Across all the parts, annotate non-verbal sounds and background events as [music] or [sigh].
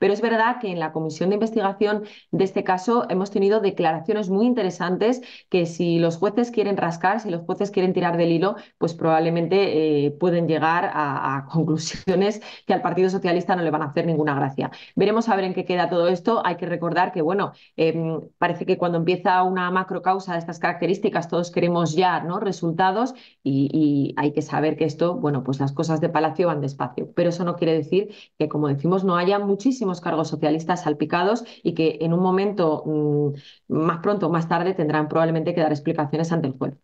Pero es verdad que en la comisión de investigación de este caso hemos tenido declaraciones muy interesantes que si los jueces quieren rascar, si los jueces quieren tirar del hilo, pues probablemente eh, pueden llegar a, [laughs] conclusiones que al Partido Socialista no le van a hacer ninguna gracia. Veremos a ver en qué queda todo esto. Hay que recordar que, bueno, em, parece que cuando empieza una macro causa de estas características, todos queremos ya ¿no? resultados y, hay que saber que esto, bueno, pues las cosas de Palacio van despacio. Pero eso no quiere decir que, como decimos, no haya muchísimo cargos socialistas salpicados y que en un momento mm, más pronto o más tarde tendrán probablemente que dar explicaciones ante el juez.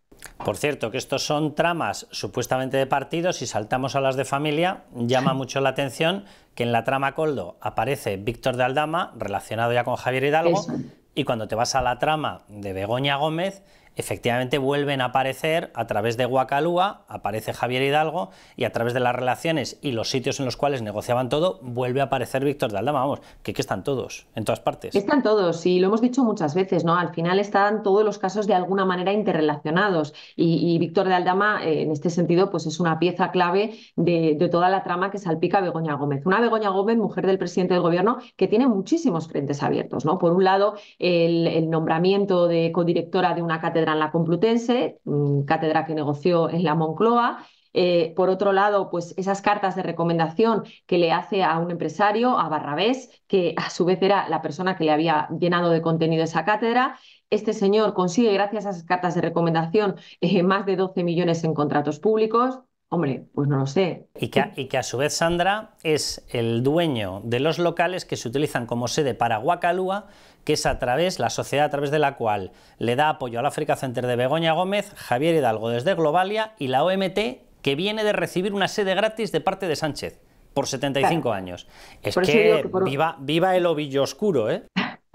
Por cierto, que estos son tramas supuestamente de partidos, si saltamos a las de familia, llama mucho la atención que en la trama Coldo aparece Víctor de Aldama, relacionado ya con Javier Hidalgo, y cuando te vas a la trama de Begoña Gómez, efectivamente vuelven a aparecer a través de Guacalúa, aparece Javier Hidalgo y a través de las relaciones y los sitios en los cuales negociaban todo, vuelve a aparecer Víctor de Aldama. Vamos, que están todos, en todas partes. Están todos, y lo hemos dicho muchas veces, ¿no? Al final están todos los casos de alguna manera interrelacionados y, Víctor de Aldama, eh, en este sentido, pues es una pieza clave de, toda la trama que salpica Begoña Gómez. Una Begoña Gómez, mujer del presidente del gobierno, que tiene muchísimos frentes abiertos, ¿no? Por un lado, el, el nombramiento de codirectora de una cátedra en la Complutense, mm, cátedra que negoció en la Moncloa, eh, por otro lado, pues esas cartas de recomendación que le hace a un empresario, a Barrabés, que a su vez era la persona que le había llenado de contenido esa cátedra. Este señor consigue, gracias a esas cartas de recomendación, eh, más de 12 millones en contratos públicos. Hombre, pues no lo sé. Y que, a su vez Sandra es el dueño de los locales que se utilizan como sede para Guacalúa, que es a través, la sociedad a través de la cual le da apoyo al África Center de Begoña Gómez, Javier Hidalgo desde Globalia y la OMT, que viene de recibir una sede gratis de parte de Sánchez por 75 años. Es que, viva, viva el ovillo oscuro, ¿eh?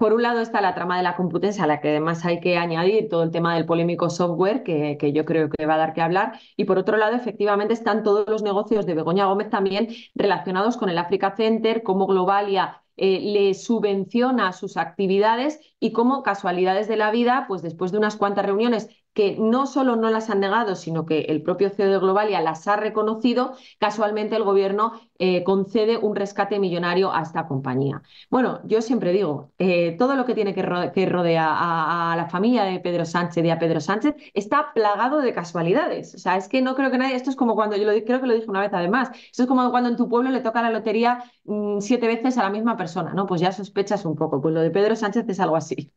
Por un lado está la trama de la computencia, a la que además hay que añadir todo el tema del polémico software, que, que, yo creo que va a dar que hablar. Y por otro lado, efectivamente, están todos los negocios de Begoña Gómez también relacionados con el Africa Center, como Globalia eh, le subvenciona sus actividades y como casualidades de la vida, pues después de unas cuantas reuniones que no solo no las han negado, sino que el propio CEO de Globalia las ha reconocido, casualmente el gobierno eh, concede un rescate millonario a esta compañía. Bueno, yo siempre digo, eh, todo lo que tiene que, rodear rodea a, la familia de Pedro Sánchez y a Pedro Sánchez está plagado de casualidades. O sea, es que no creo que nadie, esto es como cuando, yo creo que lo dije una vez además, esto es como cuando en tu pueblo le toca la lotería mm, siete veces a la misma persona persona, ¿no? Pues ya sospechas un poco. Pues lo de Pedro Sánchez es algo así.